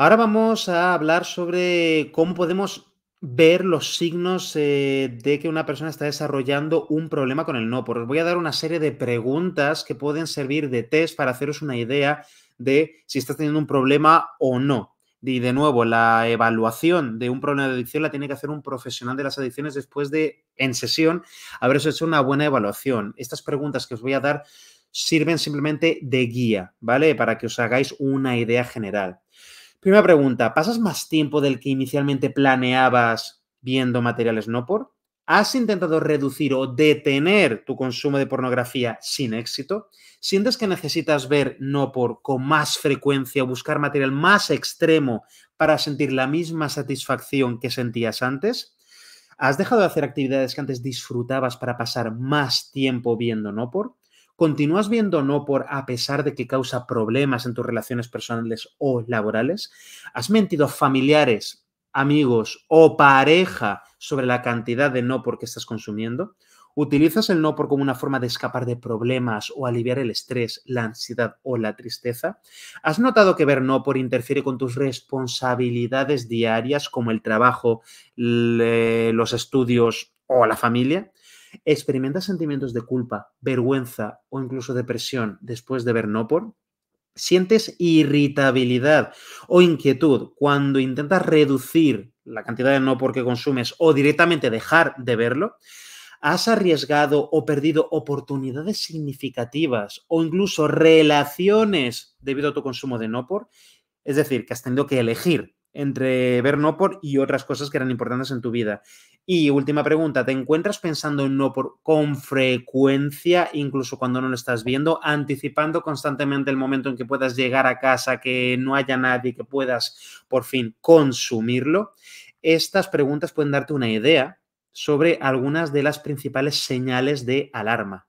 Ahora vamos a hablar sobre cómo podemos ver los signos eh, de que una persona está desarrollando un problema con el no. Por os voy a dar una serie de preguntas que pueden servir de test para haceros una idea de si estás teniendo un problema o no. Y de nuevo, la evaluación de un problema de adicción la tiene que hacer un profesional de las adicciones después de, en sesión, haberos hecho una buena evaluación. Estas preguntas que os voy a dar sirven simplemente de guía, ¿vale? Para que os hagáis una idea general. Primera pregunta, ¿pasas más tiempo del que inicialmente planeabas viendo materiales no por? ¿Has intentado reducir o detener tu consumo de pornografía sin éxito? ¿Sientes que necesitas ver no por con más frecuencia o buscar material más extremo para sentir la misma satisfacción que sentías antes? ¿Has dejado de hacer actividades que antes disfrutabas para pasar más tiempo viendo no por? ¿Continúas viendo no por a pesar de que causa problemas en tus relaciones personales o laborales? ¿Has mentido a familiares, amigos o pareja sobre la cantidad de no por que estás consumiendo? ¿Utilizas el no por como una forma de escapar de problemas o aliviar el estrés, la ansiedad o la tristeza? ¿Has notado que ver no por interfiere con tus responsabilidades diarias como el trabajo, los estudios o la familia? experimentas sentimientos de culpa, vergüenza o incluso depresión después de ver no por, sientes irritabilidad o inquietud cuando intentas reducir la cantidad de no por que consumes o directamente dejar de verlo, has arriesgado o perdido oportunidades significativas o incluso relaciones debido a tu consumo de no por, es decir, que has tenido que elegir entre ver no por y otras cosas que eran importantes en tu vida. Y última pregunta, ¿te encuentras pensando en no por, con frecuencia, incluso cuando no lo estás viendo, anticipando constantemente el momento en que puedas llegar a casa, que no haya nadie, que puedas por fin consumirlo? Estas preguntas pueden darte una idea sobre algunas de las principales señales de alarma.